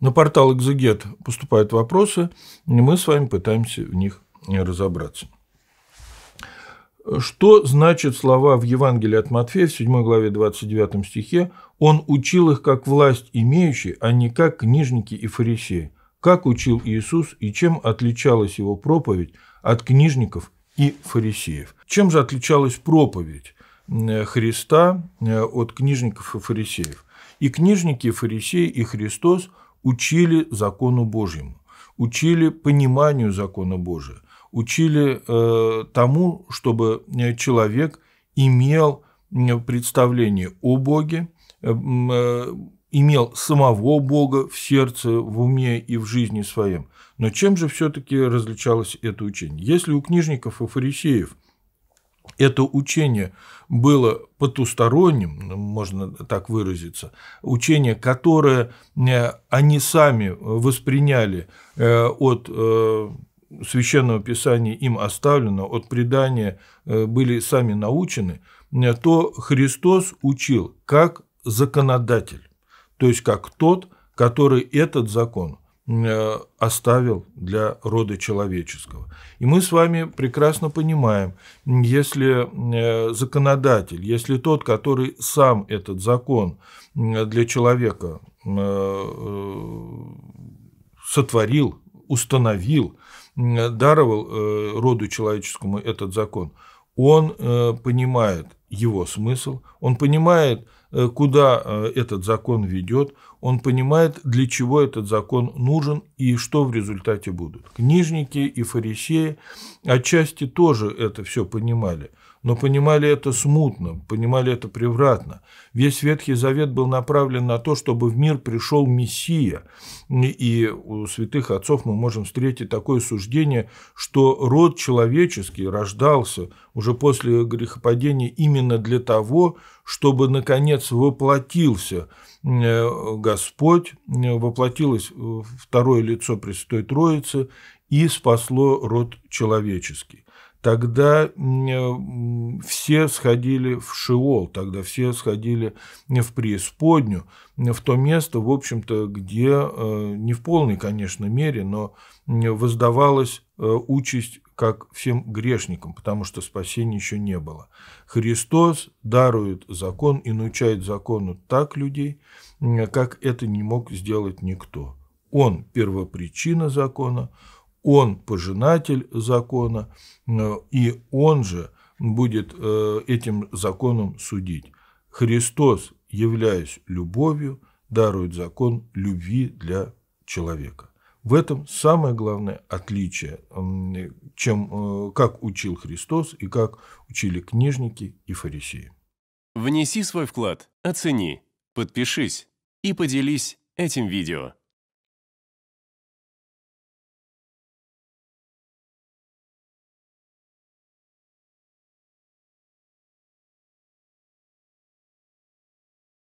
На портал «Экзегет» поступают вопросы, и мы с вами пытаемся в них разобраться. Что значит слова в Евангелии от Матфея в 7 главе 29 стихе «Он учил их как власть имеющий, а не как книжники и фарисеи». Как учил Иисус и чем отличалась его проповедь от книжников и фарисеев? Чем же отличалась проповедь э, Христа э, от книжников и фарисеев? И книжники, и фарисеи, и Христос учили закону Божьему, учили пониманию закона Божия, учили э, тому, чтобы э, человек имел представление о Боге, э, э, имел самого Бога в сердце, в уме и в жизни своем. Но чем же все-таки различалось это учение? Если у книжников и фарисеев – это учение было потусторонним, ну, можно так выразиться, учение, которое э, они сами восприняли э, от э, священного писания им оставлено, от предания были сами научены, то Христос учил как законодатель, то есть как тот, который этот закон – Э, оставил для рода человеческого. И мы с вами прекрасно понимаем, если э, законодатель, если тот, который сам этот закон для человека э, сотворил, установил, даровал роду человеческому этот закон, он понимает – его смысл, он понимает, э, куда э, этот закон ведет, он понимает, для чего этот закон нужен и что в результате будут. Книжники и фарисеи отчасти тоже это все понимали – но понимали это смутно, понимали это превратно. Весь Ветхий Завет был направлен на то, чтобы в мир пришел Мессия. И у святых отцов мы можем встретить такое суждение, что род человеческий рождался уже после грехопадения именно для того, чтобы, наконец, воплотился э, Господь, воплотилось второе лицо Пресвятой Троицы и спасло род человеческий тогда э, все сходили в Шиол, тогда все сходили в преисподнюю, в то место, в общем-то, где, э, не в полной, конечно, мере, но воздавалась э, участь как всем грешникам, потому что спасения еще не было. Христос дарует закон и научает закону так людей, как это не мог сделать никто. Он первопричина закона, он пожинатель закона, э, и он же будет э, этим законом судить. Христос, являясь любовью, дарует закон любви для человека. В этом самое главное отличие, чем, э, как учил Христос и как учили книжники и фарисеи. Внеси свой вклад, оцени, подпишись и поделись этим видео.